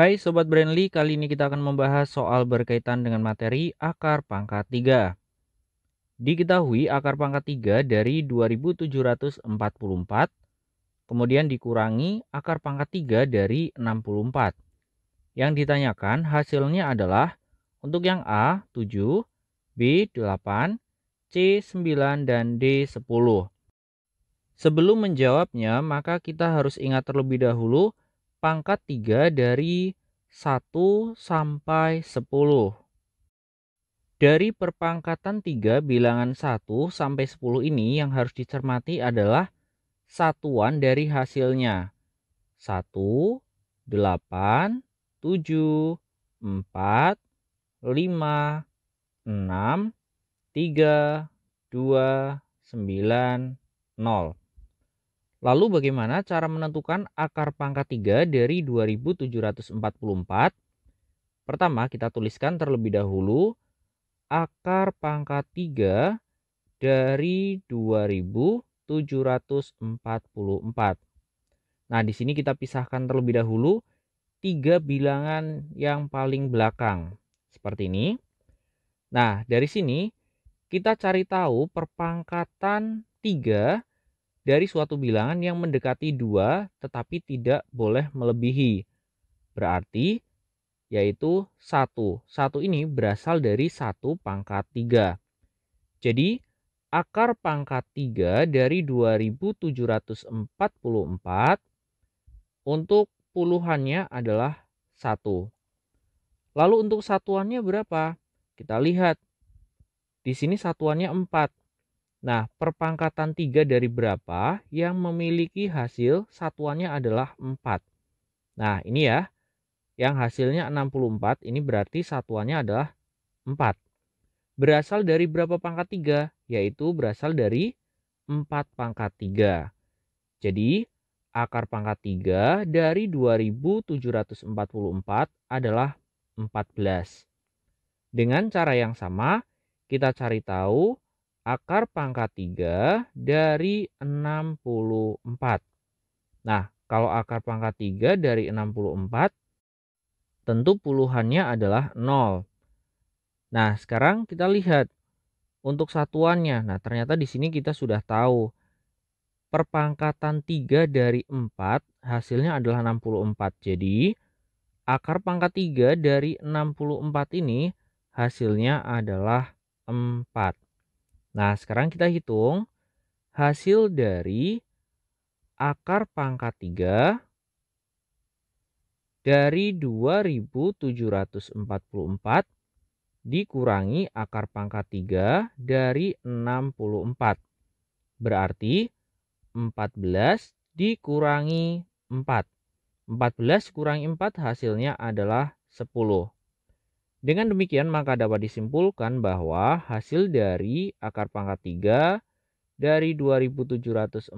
Hai Sobat Brandly, kali ini kita akan membahas soal berkaitan dengan materi akar pangkat 3. Diketahui akar pangkat 3 dari 2744, kemudian dikurangi akar pangkat 3 dari 64. Yang ditanyakan hasilnya adalah untuk yang A 7, B 8, C 9, dan D 10. Sebelum menjawabnya, maka kita harus ingat terlebih dahulu pangkat 3 dari 1 sampai 10. Dari perpangkatan 3 bilangan 1 sampai 10 ini yang harus dicermati adalah satuan dari hasilnya. 1, 8, 7, 4, 5, 6, 3, 2, 9, 0. Lalu bagaimana cara menentukan akar pangkat 3 dari 2744? Pertama, kita tuliskan terlebih dahulu akar pangkat 3 dari 2744. Nah, di sini kita pisahkan terlebih dahulu tiga bilangan yang paling belakang. Seperti ini. Nah, dari sini kita cari tahu perpangkatan 3 dari suatu bilangan yang mendekati 2 tetapi tidak boleh melebihi. Berarti yaitu 1. 1 ini berasal dari 1 pangkat 3. Jadi akar pangkat 3 dari 2744 untuk puluhannya adalah 1. Lalu untuk satuannya berapa? Kita lihat. Di sini satuannya 4. Nah, perpangkatan 3 dari berapa yang memiliki hasil satuannya adalah 4. Nah, ini ya. Yang hasilnya 64, ini berarti satuannya adalah 4. Berasal dari berapa pangkat 3? Yaitu berasal dari 4 pangkat 3. Jadi, akar pangkat 3 dari 2744 adalah 14. Dengan cara yang sama, kita cari tahu akar pangkat 3 dari 64. Nah, kalau akar pangkat 3 dari 64, tentu puluhannya adalah 0. Nah, sekarang kita lihat untuk satuannya. Nah, ternyata di sini kita sudah tahu perpangkatan 3 dari 4 hasilnya adalah 64. Jadi, akar pangkat 3 dari 64 ini hasilnya adalah 4. Nah, sekarang kita hitung hasil dari akar pangkat 3 dari 2744 dikurangi akar pangkat 3 dari 64. Berarti 14 dikurangi 4. 14 kurangi 4 hasilnya adalah 10. Dengan demikian maka dapat disimpulkan bahwa hasil dari akar pangkat 3 dari 2744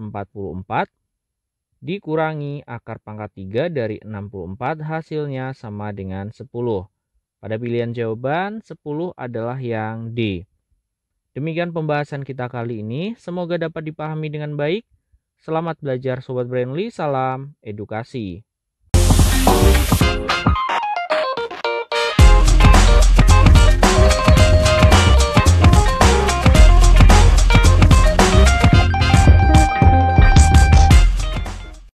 dikurangi akar pangkat 3 dari 64 hasilnya sama dengan 10. Pada pilihan jawaban 10 adalah yang D. Demikian pembahasan kita kali ini, semoga dapat dipahami dengan baik. Selamat belajar Sobat Brainly. salam edukasi.